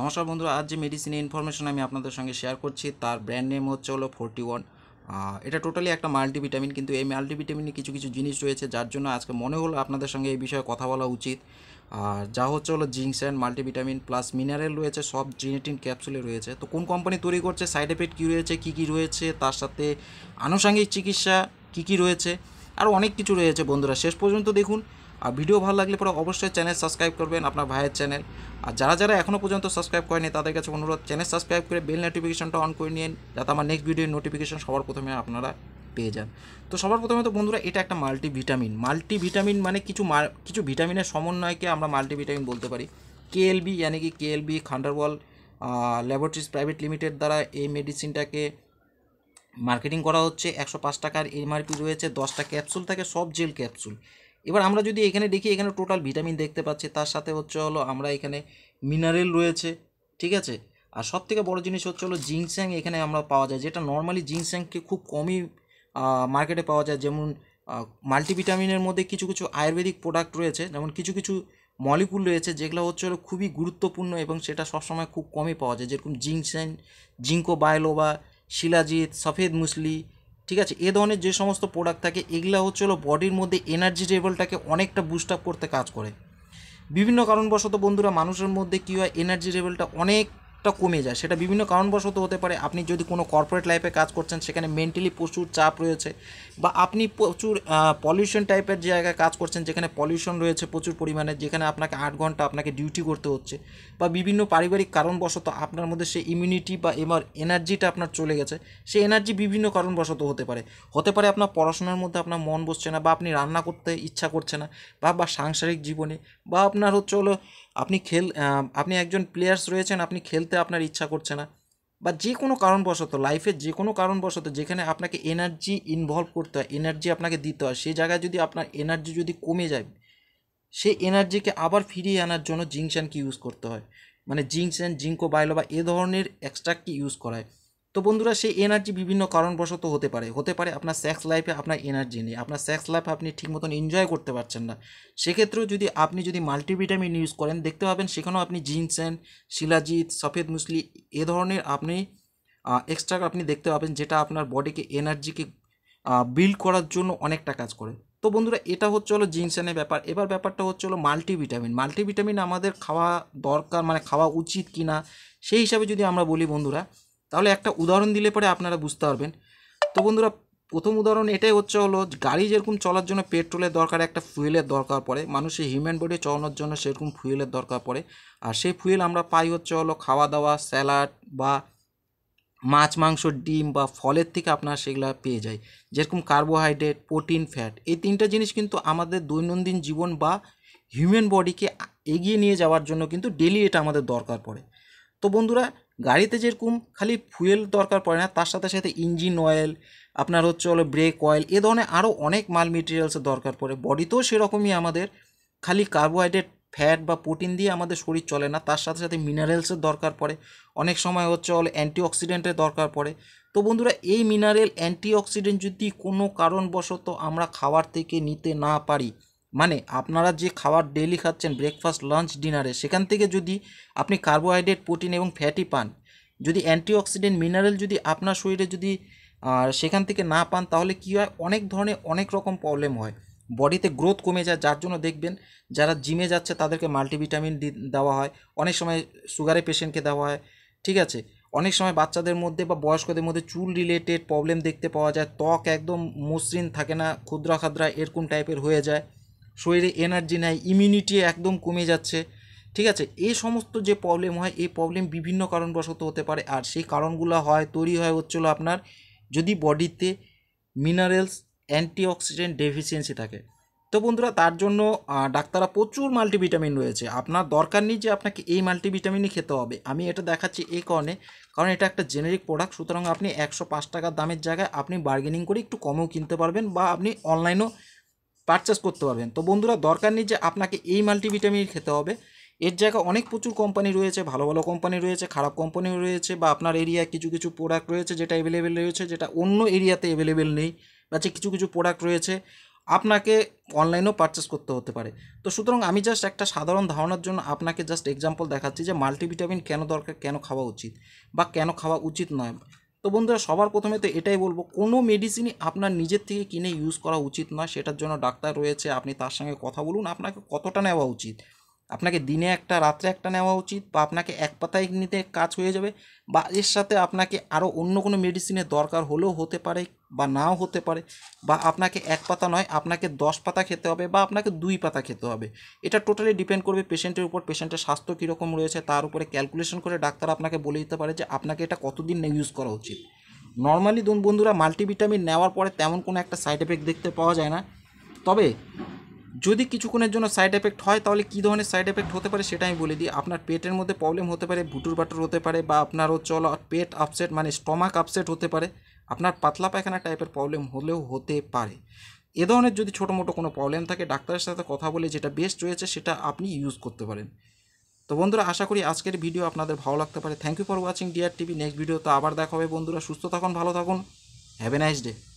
নমস্কার বন্ধুরা আজ যে মেডিসিনের ইনফরমেশন আমি আপনাদের সঙ্গে শেয়ার করছি তার ব্র্যান্ড নেম হচ্ছে হলো ফোরটি ওয়ান এটা টোটালি একটা মাল্টিভিটামিন কিন্তু এই মাল্টিভিটামিনে কিছু কিছু জিনিস রয়েছে যার জন্য আজকে মনে হলো আপনাদের সঙ্গে এই বিষয়ে কথা বলা উচিত আর যা হচ্ছে হলো zincs and multivitamin plus mineral রয়েছে সব জিনেটিন ক্যাপসুলে রয়েছে তো কোন কোম্পানি তৈরি করছে সাইড এফেক্ট কী রয়েছে কী কী রয়েছে তার সাথে আনুষঙ্গিক চিকিৎসা কী কী রয়েছে আর অনেক কিছু রয়েছে বন্ধুরা শেষ পর্যন্ত দেখুন আর ভিডিও ভালো লাগলে পরে অবশ্যই চ্যানেল সাবস্ক্রাইব করবেন আপনার ভাইয়ের চ্যানেল আর যারা যারা এখনও পর্যন্ত সাবস্ক্রাইব করেনি তাদের কাছে অনুরোধ চ্যানেল সাবস্ক্রাইব করে বেল নোটিফিকেশনটা অন করে নিন যাতে আমার নেক্সট ভিডিওর নোটিফিকেশন সবার প্রথমে আপনারা পেয়ে যান তো সবার প্রথমে তো বন্ধুরা এটা একটা মাল্টিভিটামিন মাল্টিভিটামিন মানে কিছু কিছু ভিটামিনের সমন্বয়কে আমরা মাল্টিভিটামিন বলতে পারি কেএলবি ইয়ানি মানে কি KLB Khandelwal laboratories private limited দ্বারা এই মেডিসিনটাকে মার্কেটিং করা হচ্ছে একশো পাঁচ টাকার এমআরপি রয়েছে দশটা ক্যাপসুল থাকে সব জেল ক্যাপসুল এবার আমরা যদি এখানে দেখি এখানে টোটাল ভিটামিন দেখতে পাচ্ছি তার সাথে হচ্ছে হলো আমরা এখানে মিনারেল রয়েছে ঠিক আছে আর সব থেকে বড়ো জিনিস হচ্ছে হলো জিংস্যাং এখানে আমরা পাওয়া যায় যেটা নর্মালি জিংস্যাংকে খুব কমই মার্কেটে পাওয়া যায় যেমন মাল্টিভিটামিনের মধ্যে কিছু কিছু আয়ুর্বেদিক প্রোডাক্ট রয়েছে যেমন কিছু কিছু মলিকুল রয়েছে যেগুলো হচ্ছে হলো খুবই গুরুত্বপূর্ণ এবং সেটা সবসময় খুব কমই পাওয়া যায় যেরকম জিংস্যাং জিঙ্কো বায়লোবা শিলাজিৎ সফেদ মুসলি ঠিক আছে এ ধরনের যে সমস্ত প্রোডাক্ট থাকে এগুলো হচ্ছে হলো বডির মধ্যে এনার্জি লেভেলটাকে অনেকটা বুস্ট আপ করতে কাজ করে বিভিন্ন কারণবশত বন্ধুরা মানুষের মধ্যে কী হয় এনার্জি লেভেলটা অনেক কমে যায় সেটা বিভিন্ন কারণবশত হতে পারে আপনি যদি কোনো কর্পোরেট লাইফে কাজ করছেন সেখানে মেন্টালি প্রচুর চাপ রয়েছে বা আপনি প্রচুর পলিউশন টাইপের জায়গায় কাজ করছেন যেখানে পলিউশন রয়েছে প্রচুর পরিমাণে যেখানে আপনাকে আট ঘন্টা আপনাকে ডিউটি করতে হচ্ছে বা বিভিন্ন পারিবারিক কারণবশত আপনার মধ্যে সেই ইমিউনিটি বা এমার এনার্জিটা আপনার চলে গেছে সেই এনার্জি বিভিন্ন কারণবশত হতে পারে হতে পারে আপনার পড়াশোনার মধ্যে আপনার মন বসছে না বা আপনি রান্না করতে ইচ্ছা করছে না বা বা সাংসারিক জীবনে বা আপনার হচ্ছে হলো আপনি খেল আপনি একজন প্লেয়ার্স রয়েছেন আপনি খেলতে আপনার ইচ্ছা করছে না বা যে কোনো কারণবশত লাইফের যে কোনো কারণবশত যেখানে আপনাকে এনার্জি ইনভলভ করতে হয় এনার্জি আপনাকে দিতে হয় সেই জায়গায় যদি আপনার এনার্জি যদি কমে যায় সেই এনার্জিকে আবার ফিরিয়ে আনার জন্য কি ইউজ করতে হয় মানে জিংসেন জিঙ্কো বাইলো বা এ ধরনের এক্সট্রাক্টকে ইউজ করায় তো বন্ধুরা সেই এনার্জি বিভিন্ন কারণবশত হতে পারে হতে পারে আপনার সেক্স লাইফে আপনার এনার্জি নেই আপনার সেক্স লাইফ আপনি ঠিক মতন এনজয় করতে পারছেন না সেক্ষেত্রেও যদি আপনি যদি মাল্টিভিটামিন ইউজ করেন দেখতে পাবেন সেখানেও আপনি জিনসেন শিলাজিৎ সফেদ মুসলি এ ধরনের আপনি এক্সট্রা আপনি দেখতে পাবেন যেটা আপনার বডিকে এনার্জিকে বিল্ড করার জন্য অনেকটা কাজ করে তো বন্ধুরা এটা হচ্ছে হলো জিনসেনের ব্যাপার এবার ব্যাপারটা হচ্ছে হলো মাল্টিভিটামিন মাল্টিভিটামিন আমাদের খাওয়া দরকার মানে খাওয়া উচিত কি না সেই হিসাবে যদি আমরা বলি বন্ধুরা তাহলে একটা উদাহরণ দিলে পরে আপনারা বুঝতে পারবেন তো বন্ধুরা প্রথম উদাহরণ এটাই হচ্ছে হলো গাড়ি যেরকম চলার জন্য পেট্রোলের দরকার একটা ফুয়েলের দরকার পড়ে মানুষের হিউম্যান বডি চলানোর জন্য সেরকম ফুয়েলের দরকার পড়ে আর সেই ফুয়েল আমরা পাই হচ্ছে হলো খাওয়া দাওয়া স্যালাড বা মাছ মাংস ডিম বা ফলের থেকে আপনারা সেগুলো পেয়ে যায় যেরকম কার্বোহাইড্রেট প্রোটিন ফ্যাট এই তিনটা জিনিস কিন্তু আমাদের দৈনন্দিন জীবন বা হিউম্যান বডিকে এগিয়ে নিয়ে যাওয়ার জন্য কিন্তু ডেলি এটা আমাদের দরকার পড়ে তো বন্ধুরা গাড়িতে যেরকম খালি ফুয়েল দরকার পড়ে না তার সাথে সাথে ইঞ্জিন অয়েল আপনার হচ্ছে হলো ব্রেক অয়েল এ ধরনের আরও অনেক মাল মেটেরিয়ালসের দরকার পড়ে বডিতেও সেরকমই আমাদের খালি কার্বোহাইড্রেট ফ্যাট বা প্রোটিন দিয়ে আমাদের শরীর চলে না তার সাথে সাথে মিনারেলসের দরকার পড়ে অনেক সময় হচ্ছে অ্যান্টি অ্যান্টিঅক্সিডেন্টের দরকার পড়ে তো বন্ধুরা এই মিনারেল অ্যান্টিঅক্সিডেন্ট যদি কোনো কারণবশত আমরা খাবার থেকে নিতে না পারি মানে আপনারা যে খাবার ডেলি খাচ্ছেন ব্রেকফাস্ট লাঞ্চ ডিনারে সেখান থেকে যদি আপনি কার্বোহাইড্রেট প্রোটিন এবং ফ্যাটি পান যদি অ্যান্টিঅক্সিডেন্ট মিনারেল যদি আপনার শরীরে যদি সেখান থেকে না পান তাহলে কী হয় অনেক ধরনের অনেক রকম প্রবলেম হয় বডিতে গ্রোথ কমে যায় যার জন্য দেখবেন যারা জিমে যাচ্ছে তাদেরকে মাল্টিভিটামিন দেওয়া হয় অনেক সময় সুগারের পেশেন্টকে দেওয়া হয় ঠিক আছে অনেক সময় বাচ্চাদের মধ্যে বা বয়স্কদের মধ্যে চুল রিলেটেড প্রবলেম দেখতে পাওয়া যায় ত্বক একদম মসৃণ থাকে না ক্ষুদ্রা খাদ্রা এরকম টাইপের হয়ে যায় শরীরে এনার্জি নেয় ইমিউনিটি একদম কমে যাচ্ছে ঠিক আছে এই সমস্ত যে প্রবলেম হয় এই প্রবলেম বিভিন্ন কারণবশত হতে পারে আর সেই কারণগুলো হয় তৈরি হয় হচ্ছিল আপনার যদি বডিতে মিনারেলস অ্যান্টিঅক্সিডেন্ট ডেফিসিয়েন্সি থাকে তো বন্ধুরা তার জন্য ডাক্তাররা প্রচুর মাল্টিভিটামিন রয়েছে আপনার দরকার নেই যে আপনাকে এই মাল্টিভিটামিনই খেতে হবে আমি এটা দেখাচ্ছি এই কারণে কারণ এটা একটা জেনেরিক প্রোডাক্ট সুতরাং আপনি একশো পাঁচ টাকার দামের জায়গায় আপনি বার্গেনিং করে একটু কমেও কিনতে পারবেন বা আপনি অনলাইনও পারচেস করতে পারবেন তো বন্ধুরা দরকার নেই যে আপনাকে এই মাল্টিভিটামিন খেতে হবে এর জায়গায় অনেক প্রচুর কোম্পানি রয়েছে ভালো ভালো কোম্পানি রয়েছে খারাপ কোম্পানি রয়েছে বা আপনার এরিয়ায় কিছু কিছু প্রোডাক্ট রয়েছে যেটা অ্যাভেলেবেল রয়েছে যেটা অন্য এরিয়াতে অ্যাভেলেবেল নেই বা যে কিছু কিছু প্রোডাক্ট রয়েছে আপনাকে অনলাইনেও পারচেস করতে হতে পারে তো সুতরাং আমি জাস্ট একটা সাধারণ ধারণার জন্য আপনাকে জাস্ট এক্সাম্পল দেখাচ্ছি যে মাল্টিভিটামিন কেন দরকার কেন খাওয়া উচিত বা কেন খাওয়া উচিত নয় তো বন্ধুরা সবার প্রথমে তো এটাই বলবো কোনো মেডিসিনই আপনার নিজের থেকে কিনে ইউজ করা উচিত নয় সেটার জন্য ডাক্তার রয়েছে আপনি তার সঙ্গে কথা বলুন আপনাকে কতটা নেওয়া উচিত আপনাকে দিনে একটা রাত্রে একটা নেওয়া উচিত বা আপনাকে এক পাতায় নিতে কাজ হয়ে যাবে বা এর সাথে আপনাকে আরও অন্য কোনো মেডিসিনের দরকার হলেও হতে পারে বা নাও হতে পারে বা আপনাকে এক পাতা নয় আপনাকে দশ পাতা খেতে হবে বা আপনাকে দুই পাতা খেতে হবে এটা টোটালি ডিপেন্ড করবে পেশেন্টের উপর পেশেন্টের স্বাস্থ্য কীরকম রয়েছে তার উপরে ক্যালকুলেশন করে ডাক্তার আপনাকে বলে দিতে পারে যে আপনাকে এটা কতদিন ইউজ করা উচিত নর্মালি বন্ধুরা মাল্টিভিটামিন নেওয়ার পরে তেমন কোনো একটা সাইড এফেক্ট দেখতে পাওয়া যায় না তবে যদি কিছুক্ষণের জন্য সাইড এফেক্ট হয় তাহলে কী ধরনের সাইড এফেক্ট হতে পারে সেটা আমি বলে দিই আপনার পেটের মধ্যে প্রবলেম হতে পারে ভুটুর বাটুর হতে পারে বা আপনার চল পেট আপসেট মানে স্টমাক আপসেট হতে পারে আপনার পাতলা পায়খানা টাইপের প্রবলেম হলেও হতে পারে এ ধরনের যদি ছোটো মোটো কোনো প্রবলেম থাকে ডাক্তারের সাথে কথা বলে যেটা বেস্ট রয়েছে সেটা আপনি ইউজ করতে পারেন তো বন্ধুরা আশা করি আজকের ভিডিও আপনাদের ভালো লাগতে পারে thank you for watching DR TV next video তো আবার দেখা হবে বন্ধুরা সুস্থ থাকুন ভালো থাকুন হ্যাভ এ নাইস ডে